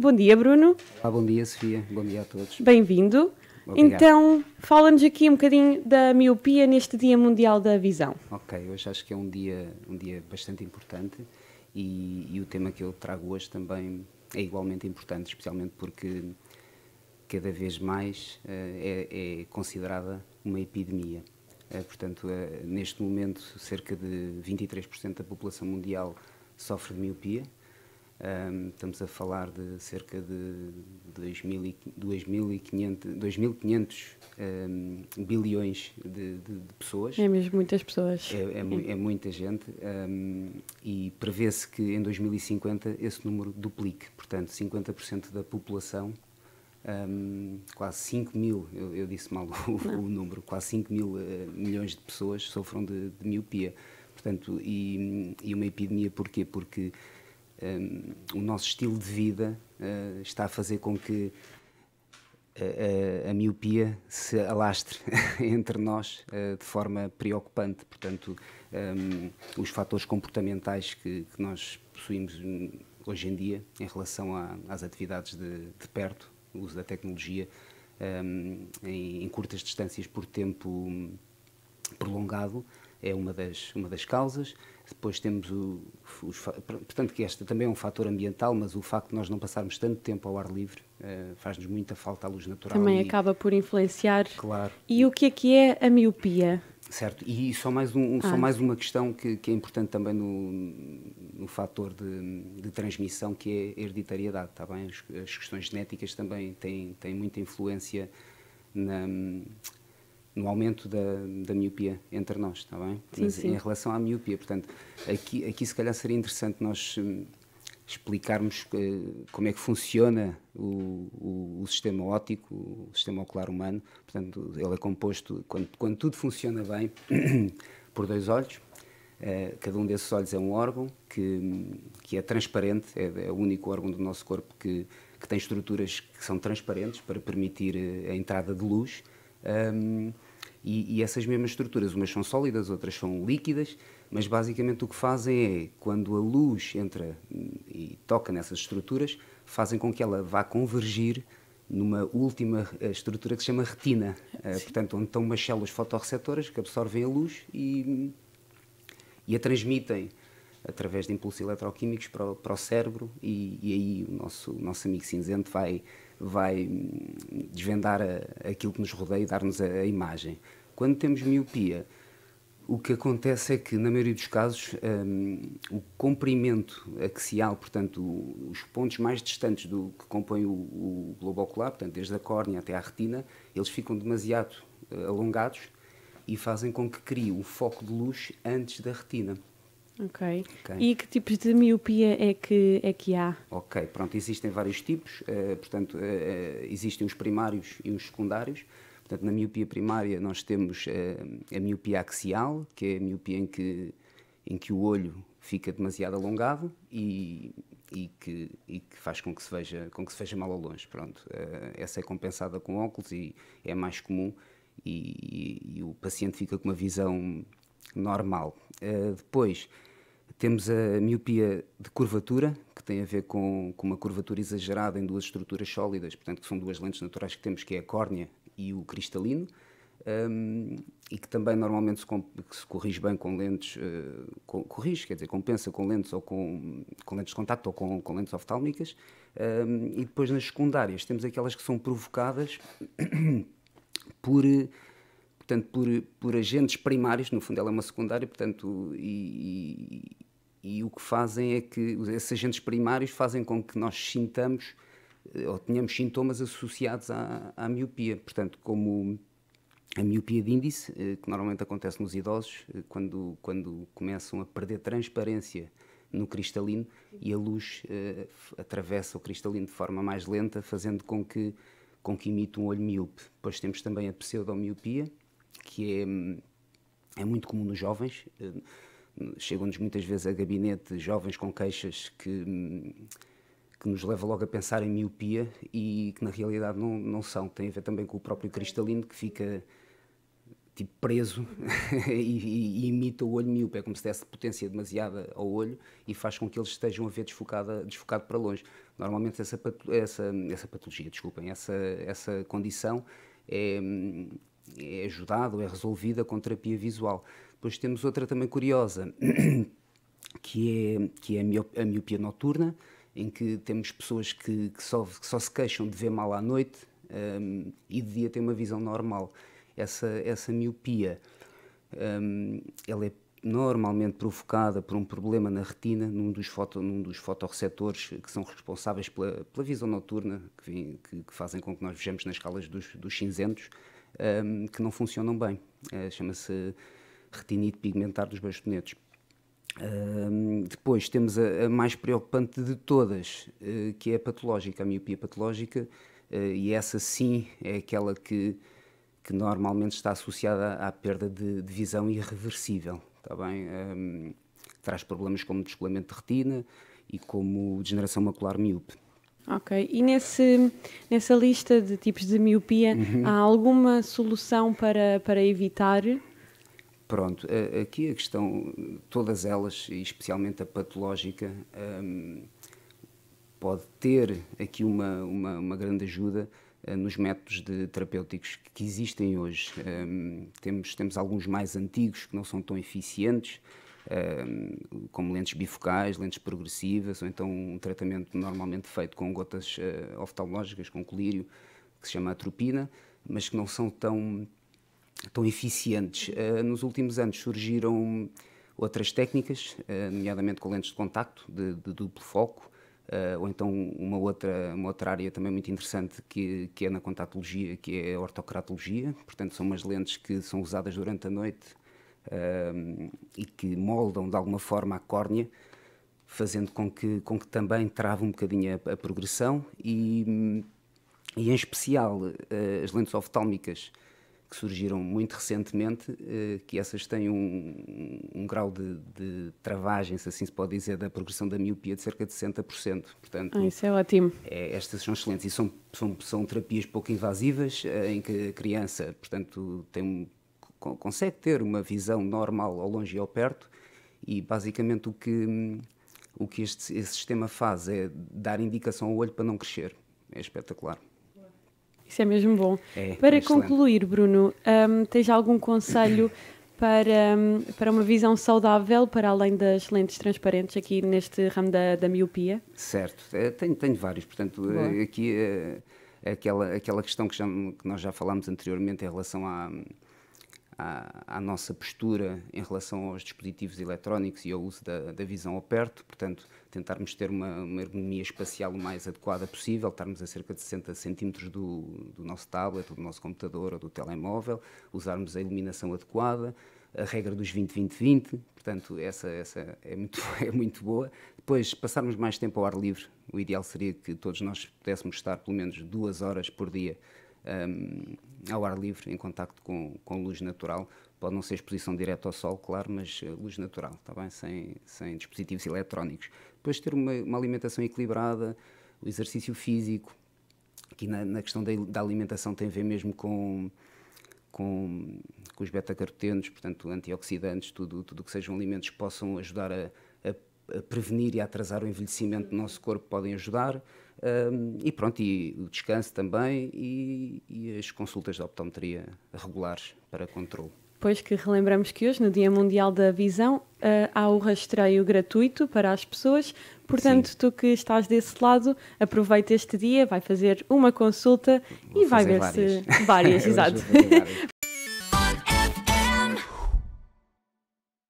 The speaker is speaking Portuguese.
Bom dia, Bruno. Olá, bom dia, Sofia. Bom dia a todos. Bem-vindo. Então, fala-nos aqui um bocadinho da miopia neste Dia Mundial da Visão. Ok, hoje acho que é um dia, um dia bastante importante e, e o tema que eu trago hoje também é igualmente importante, especialmente porque cada vez mais uh, é, é, considerada uma epidemia. Uh, portanto, uh, neste momento, cerca de 23% da população mundial sofre de miopia um, estamos a falar de cerca de 2.500 um, bilhões de, de, de, pessoas. É mesmo muitas pessoas. É, é, é muita gente um, e prevê-se que em 2050 esse número duplique, portanto 50% da população, um, quase 5 mil, eu, eu disse mal o, o, número, quase 5 mil uh, milhões de pessoas sofram de, de miopia. Portanto, e, e uma epidemia porquê? Porque um, ehm, o nosso estilo de vida uh, está a fazer com que a, eh, a, a miopia se alastre entre nós uh, de forma preocupante. Portanto, um, ehm, os fatores comportamentais que, que, nós possuímos hum, hoje em dia em relação a, às atividades de, de perto, o uso da tecnologia um, ehm, em, em, curtas distâncias por tempo hum, prolongado, é uma das, uma das causas. Depois temos o, os, portanto que esta também é um fator ambiental, mas o facto de nós não passarmos tanto tempo ao ar livre uh, faz-nos muita falta à luz natural. Também e, acaba por influenciar. Claro. E o que é que é a miopia? Certo, e só mais, um, ah. só mais uma questão que, que é importante também no, no fator de, de, transmissão, que é a hereditariedade, Tá bem? As, as questões genéticas também têm, têm muita influência na, no aumento da, da miopia entre nós, está bem? Sim, sim. em relação à miopia, portanto, aqui, aqui se calhar seria interessante nós hum, explicarmos uh, como é que funciona o, o, o, sistema óptico, o sistema ocular humano. Portanto, ele é composto, quando, quando tudo funciona bem, por dois olhos. Uh, cada um desses olhos é um órgão que, que é transparente, é, é o único órgão do nosso corpo que, que tem estruturas que são transparentes para permitir eh, a entrada de luz. Um, e, e, essas mesmas estruturas, umas são sólidas, outras são líquidas, mas basicamente o que fazem é, quando a luz entra hum, e toca nessas estruturas, fazem com que ela vá convergir numa última eh, estrutura que se chama retina, uh, portanto, onde estão umas células fotorreceptoras que absorvem a luz e, e a transmitem através de impulsos eletroquímicos para o, para o cérebro e, e aí o nosso, o nosso amigo cinzento vai vai desvendar a, aquilo que nos rodeia e dar-nos a, a, imagem. Quando temos miopia, o que acontece é que, na maioria dos casos, um, o comprimento axial, portanto, o, os pontos mais distantes do que compõem o, o, globo ocular, portanto, desde a córnea até à retina, eles ficam demasiado uh, alongados e fazem com que crie um foco de luz antes da retina. Ok. E que tipos de miopia é que, é que há? Ok, pronto, existem vários tipos, uh, portanto, uh, existem os primários e os secundários. Portanto, na miopia primária nós temos uh, a miopia axial, que é a miopia em que, em que o olho fica demasiado alongado e, e, que, e que faz com que, se veja, com que se veja mal ao longe. Pronto, essa é compensada com óculos e é mais comum e, e, e o paciente fica com uma visão normal. depois temos a miopia de curvatura, que tem a ver com, com uma curvatura exagerada em duas estruturas sólidas, portanto, que são duas lentes naturais que temos, que é a córnea e o cristalino, um, e que também normalmente se, que se corrige bem com lentes, uh, corrige, quer dizer, compensa com lentes ou com, com lentes de contacto ou com, com lentes oftálmicas. Um, e depois nas secundárias temos aquelas que são provocadas por portanto, por, por agentes primários, no fundo ela é uma secundária, portanto, e, e o que fazem é que esses agentes primários fazem com que nós sintamos eh, ou tenhamos sintomas associados à, à miopia. Portanto, como a miopia de índice, eh, que normalmente acontece nos idosos, eh, quando, quando começam a perder transparência no cristalino e a luz atravessa o cristalino de forma mais lenta, fazendo com que, com que imite um olho míope. Depois temos também a pseudomiopia, que é, hum, é muito comum nos jovens. Chegam-nos muitas vezes a gabinete jovens com queixas que, que nos leva logo a pensar em miopia e que na realidade não, não são. Tem a ver também com o próprio cristalino que fica tipo preso e, e, e, imita o olho miúpe, é como se desse potência demasiada ao olho e faz com que eles estejam a ver desfocada, desfocado para longe. Normalmente essa, essa, essa patologia, desculpem, essa, essa condição é, é ajudada ou é resolvida com terapia visual. Depois temos outra também curiosa, que é, que é a miopia noturna, em que temos pessoas que, que, só, que só, se queixam de ver mal à noite um, e de dia têm uma visão normal. Essa, essa miopia um, ela é normalmente provocada por um problema na retina, num dos, foto, num dos fotorreceptores que são responsáveis pela, pela visão noturna, que, vem, que, que, fazem com que nós vejamos nas escalas dos, dos cinzentos, um, que não funcionam bem. Uh, Chama-se retinite pigmentar dos bastonetes. Uh, depois temos a, a, mais preocupante de todas, uh, que é a patológica, a miopia patológica, uh, e essa sim é aquela que, que normalmente está associada à perda de, de visão irreversível. Tá bem? traz problemas como descolamento de retina e como degeneração macular miúpe. Ok, e nesse, nessa lista de tipos de miopia, uhum. há alguma solução para, para evitar? Pronto, aqui a questão, todas elas, e especialmente a patológica, hum, pode ter aqui uma, uma, uma grande ajuda eh, nos métodos de terapêuticos que existem hoje. Hum, temos, temos alguns mais antigos que não são tão eficientes, hum, como lentes bifocais, lentes progressivas, ou então um tratamento normalmente feito com gotas eh, oftalmológicas, com colírio, que se chama atropina, mas que não são tão tão eficientes. Eh, nos últimos anos surgiram outras técnicas, eh, nomeadamente com lentes de contacto, de, de duplo foco, eh, ou então uma outra, uma outra área também muito interessante que, que é na contactologia, que é a ortocratologia, portanto são umas lentes que são usadas durante a noite e que moldam de alguma forma a córnea, fazendo com que, com que também trave um bocadinho a, a progressão e, e em especial as lentes oftálmicas, que surgiram muito recentemente, eh, que essas têm um, um grau de, de, travagem, se assim se pode dizer, da progressão da miopia de cerca de 60%. Portanto, ah, isso é ótimo. É, estas são excelentes e são, são, são terapias pouco invasivas, eh, em que a criança, portanto, tem, consegue ter uma visão normal ao longe e ao perto, e basicamente o que, o que este, esse sistema faz é dar indicação ao olho para não crescer. É espetacular. Isso é mesmo bom. É, para é concluir, Bruno, um, tens algum conselho para, um, para uma visão saudável, para além das lentes transparentes, aqui neste ramo da, da miopia? Certo, é, tenho, tenho vários. Portanto, é, Boa. aqui é, aquela, aquela questão que, já, que nós já falámos anteriormente em relação à à, à, nossa postura em relação aos dispositivos eletrónicos e ao uso da, da visão ao perto, portanto, tentarmos ter uma, uma, ergonomia espacial o mais adequada possível, estarmos a cerca de 60 centímetros do, do nosso tablet, ou do nosso computador ou do telemóvel, usarmos a iluminação adequada, a regra dos 20-20-20, portanto, essa, essa é, muito, é muito boa. Depois, passarmos mais tempo ao ar livre, o ideal seria que todos nós pudéssemos estar pelo menos duas horas por dia um, ehm, ao ar livre, em contacto com, com luz natural. Pode não ser exposição direta ao sol, claro, mas eh, luz natural, está bem? Sem, sem dispositivos eletrónicos. Depois ter uma, uma alimentação equilibrada, o exercício físico, que na, na questão da, da, alimentação tem a ver mesmo com, com, com os beta-carotenos, portanto antioxidantes, tudo o tudo que sejam alimentos que possam ajudar a prevenir e atrasar o envelhecimento do nosso corpo podem ajudar. Um, e pronto, e o descanso também e, e as consultas de optometria regulares para controle. Pois que relembramos que hoje, no Dia Mundial da Visão, uh, há o rastreio gratuito para as pessoas. Portanto, Sim. tu que estás desse lado, aproveita este dia, vai fazer uma consulta Vou e vai ver várias. se. Várias, exato.